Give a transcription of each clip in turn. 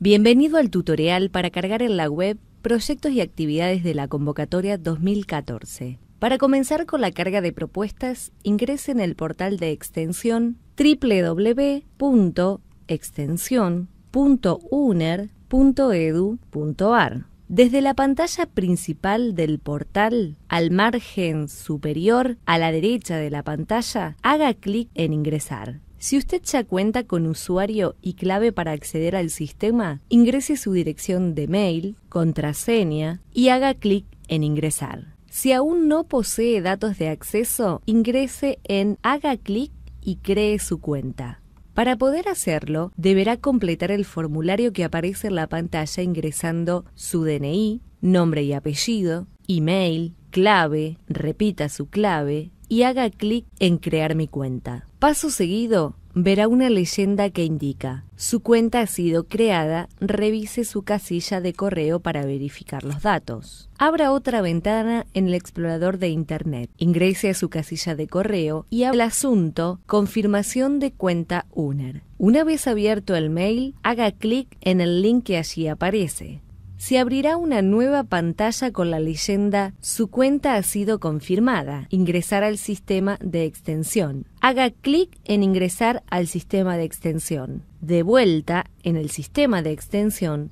Bienvenido al tutorial para cargar en la web proyectos y actividades de la convocatoria 2014. Para comenzar con la carga de propuestas, ingrese en el portal de extensión www.extensión.uner.edu.ar. Desde la pantalla principal del portal, al margen superior a la derecha de la pantalla, haga clic en Ingresar. Si usted ya cuenta con usuario y clave para acceder al sistema, ingrese su dirección de mail, contraseña y haga clic en ingresar. Si aún no posee datos de acceso, ingrese en haga clic y cree su cuenta. Para poder hacerlo, deberá completar el formulario que aparece en la pantalla ingresando su DNI, nombre y apellido, email, clave, repita su clave y haga clic en crear mi cuenta. Paso seguido, verá una leyenda que indica, su cuenta ha sido creada, revise su casilla de correo para verificar los datos. Abra otra ventana en el explorador de Internet, ingrese a su casilla de correo y el asunto Confirmación de cuenta UNER. Una vez abierto el mail, haga clic en el link que allí aparece se abrirá una nueva pantalla con la leyenda Su cuenta ha sido confirmada. Ingresar al sistema de extensión. Haga clic en ingresar al sistema de extensión. De vuelta, en el sistema de extensión,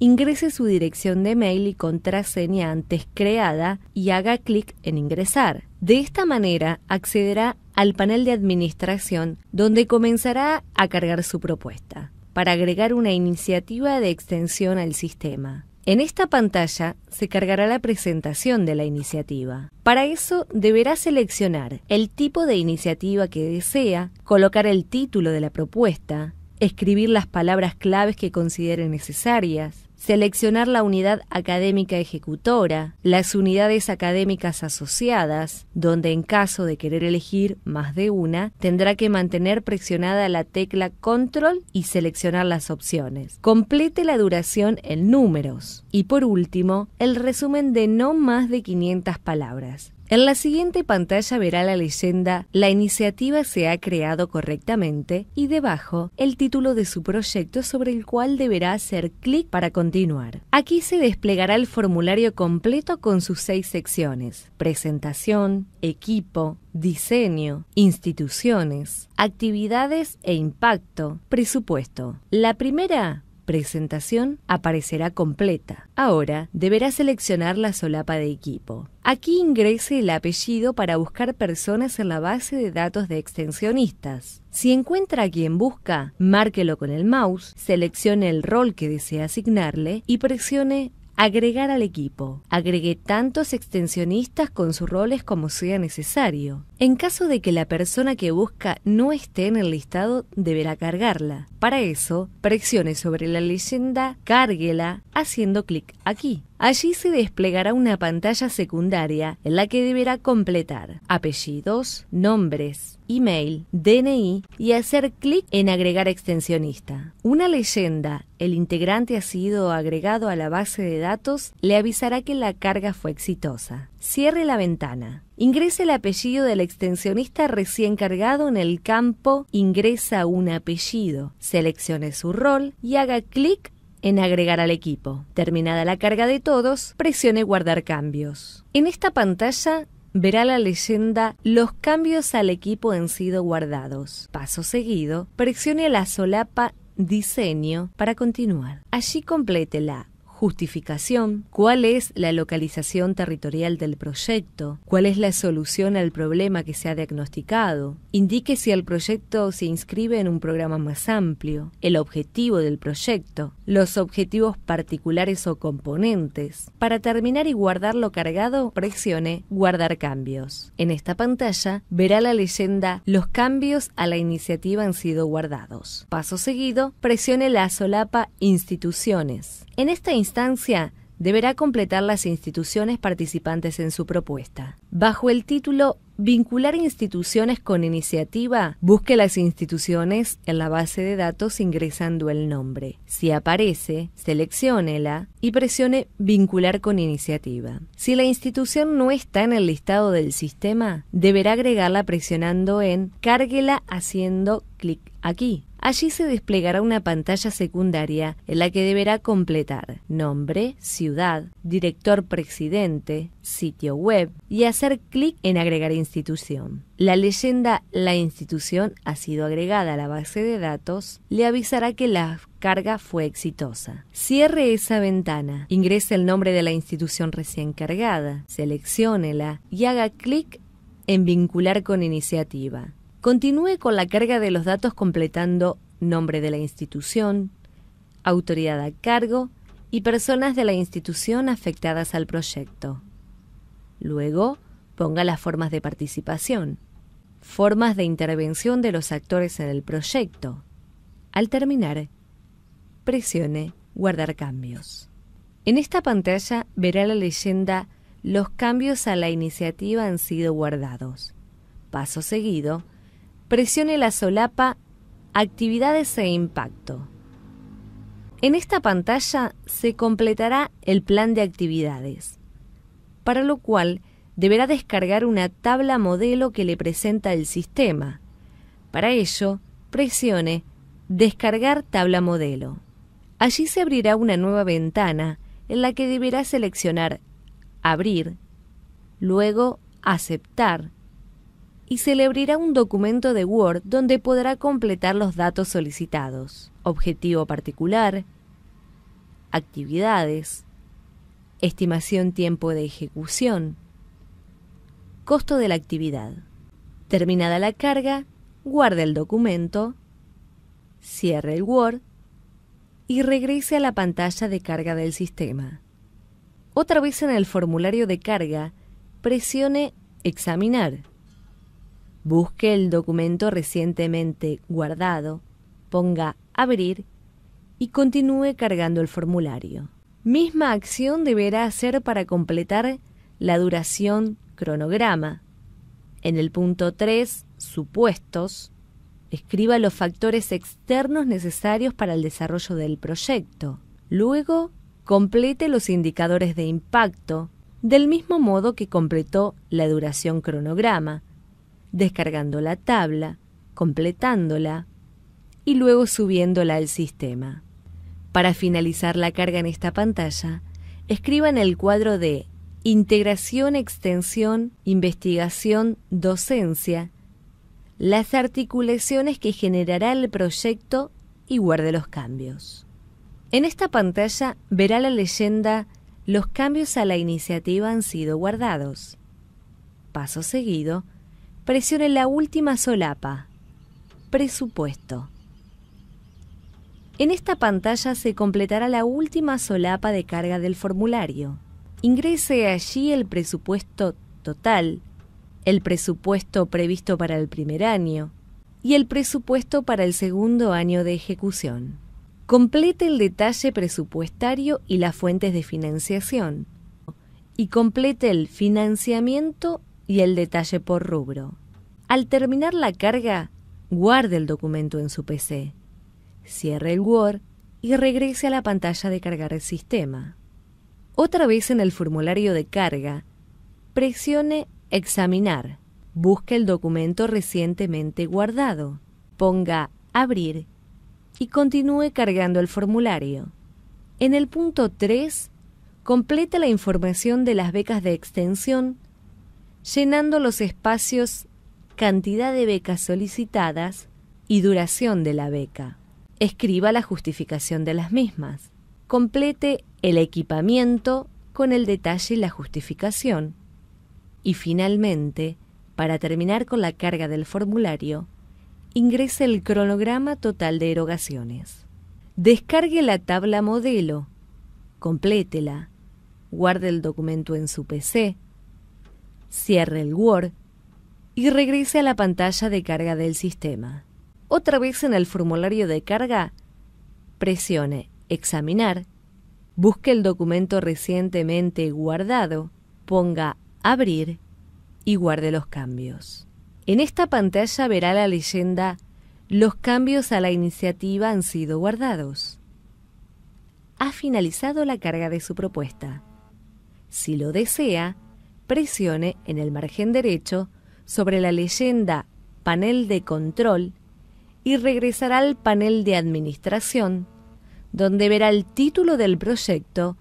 ingrese su dirección de mail y contraseña antes creada y haga clic en ingresar. De esta manera accederá al panel de administración donde comenzará a cargar su propuesta para agregar una iniciativa de extensión al sistema. En esta pantalla se cargará la presentación de la iniciativa. Para eso deberá seleccionar el tipo de iniciativa que desea, colocar el título de la propuesta, escribir las palabras claves que considere necesarias, seleccionar la unidad académica ejecutora, las unidades académicas asociadas, donde en caso de querer elegir más de una, tendrá que mantener presionada la tecla Control y seleccionar las opciones. Complete la duración en números. Y por último, el resumen de no más de 500 palabras. En la siguiente pantalla verá la leyenda La iniciativa se ha creado correctamente y debajo el título de su proyecto sobre el cual deberá hacer clic para continuar. Aquí se desplegará el formulario completo con sus seis secciones. Presentación, equipo, diseño, instituciones, actividades e impacto, presupuesto. La primera presentación aparecerá completa. Ahora deberá seleccionar la solapa de equipo. Aquí ingrese el apellido para buscar personas en la base de datos de extensionistas. Si encuentra a quien busca, márquelo con el mouse, seleccione el rol que desea asignarle y presione agregar al equipo. Agregue tantos extensionistas con sus roles como sea necesario. En caso de que la persona que busca no esté en el listado, deberá cargarla. Para eso, presione sobre la leyenda Cárguela haciendo clic aquí. Allí se desplegará una pantalla secundaria en la que deberá completar apellidos, nombres, email, DNI y hacer clic en agregar extensionista. Una leyenda, el integrante ha sido agregado a la base de datos, le avisará que la carga fue exitosa. Cierre la ventana. Ingrese el apellido del extensionista recién cargado en el campo Ingresa un apellido. Seleccione su rol y haga clic en agregar al equipo. Terminada la carga de todos, presione guardar cambios. En esta pantalla verá la leyenda Los cambios al equipo han sido guardados. Paso seguido, presione la solapa Diseño para continuar. Allí complete la justificación, cuál es la localización territorial del proyecto, cuál es la solución al problema que se ha diagnosticado, indique si el proyecto se inscribe en un programa más amplio, el objetivo del proyecto, los objetivos particulares o componentes. Para terminar y guardarlo cargado, presione Guardar cambios. En esta pantalla verá la leyenda Los cambios a la iniciativa han sido guardados. Paso seguido, presione la solapa Instituciones. En esta instancia, deberá completar las instituciones participantes en su propuesta. Bajo el título Vincular instituciones con iniciativa, busque las instituciones en la base de datos ingresando el nombre. Si aparece, selecciónela y presione Vincular con iniciativa. Si la institución no está en el listado del sistema, deberá agregarla presionando en Cárguela haciendo clic aquí. Allí se desplegará una pantalla secundaria en la que deberá completar nombre, ciudad, director presidente, sitio web y hacer clic en agregar institución. La leyenda La institución ha sido agregada a la base de datos le avisará que la carga fue exitosa. Cierre esa ventana, ingrese el nombre de la institución recién cargada, selecciónela y haga clic en vincular con iniciativa. Continúe con la carga de los datos completando nombre de la institución, autoridad a cargo y personas de la institución afectadas al proyecto. Luego, ponga las formas de participación, formas de intervención de los actores en el proyecto. Al terminar, presione Guardar cambios. En esta pantalla verá la leyenda Los cambios a la iniciativa han sido guardados. Paso seguido, presione la solapa Actividades e Impacto. En esta pantalla se completará el plan de actividades, para lo cual deberá descargar una tabla modelo que le presenta el sistema. Para ello, presione Descargar tabla modelo. Allí se abrirá una nueva ventana en la que deberá seleccionar Abrir, luego Aceptar y se le abrirá un documento de Word donde podrá completar los datos solicitados. Objetivo particular, actividades, estimación tiempo de ejecución, costo de la actividad. Terminada la carga, guarde el documento, cierre el Word y regrese a la pantalla de carga del sistema. Otra vez en el formulario de carga, presione Examinar. Busque el documento recientemente guardado, ponga Abrir y continúe cargando el formulario. Misma acción deberá hacer para completar la duración cronograma. En el punto 3, Supuestos, escriba los factores externos necesarios para el desarrollo del proyecto. Luego, complete los indicadores de impacto, del mismo modo que completó la duración cronograma descargando la tabla, completándola y luego subiéndola al sistema. Para finalizar la carga en esta pantalla, escriba en el cuadro de Integración, Extensión, Investigación, Docencia, las articulaciones que generará el proyecto y guarde los cambios. En esta pantalla verá la leyenda Los cambios a la iniciativa han sido guardados. Paso seguido, presione la última solapa, presupuesto. En esta pantalla se completará la última solapa de carga del formulario. Ingrese allí el presupuesto total, el presupuesto previsto para el primer año y el presupuesto para el segundo año de ejecución. Complete el detalle presupuestario y las fuentes de financiación. Y complete el financiamiento y el detalle por rubro. Al terminar la carga, guarde el documento en su PC, cierre el Word y regrese a la pantalla de cargar el sistema. Otra vez en el formulario de carga, presione Examinar. Busque el documento recientemente guardado. Ponga Abrir y continúe cargando el formulario. En el punto 3, complete la información de las becas de extensión llenando los espacios cantidad de becas solicitadas y duración de la beca. Escriba la justificación de las mismas. Complete el equipamiento con el detalle y la justificación. Y finalmente, para terminar con la carga del formulario, ingrese el cronograma total de erogaciones. Descargue la tabla modelo, complétela, guarde el documento en su PC, cierre el Word y regrese a la pantalla de carga del sistema. Otra vez en el formulario de carga, presione Examinar, busque el documento recientemente guardado, ponga Abrir y guarde los cambios. En esta pantalla verá la leyenda Los cambios a la iniciativa han sido guardados. Ha finalizado la carga de su propuesta. Si lo desea, presione en el margen derecho sobre la leyenda panel de control y regresará al panel de administración, donde verá el título del proyecto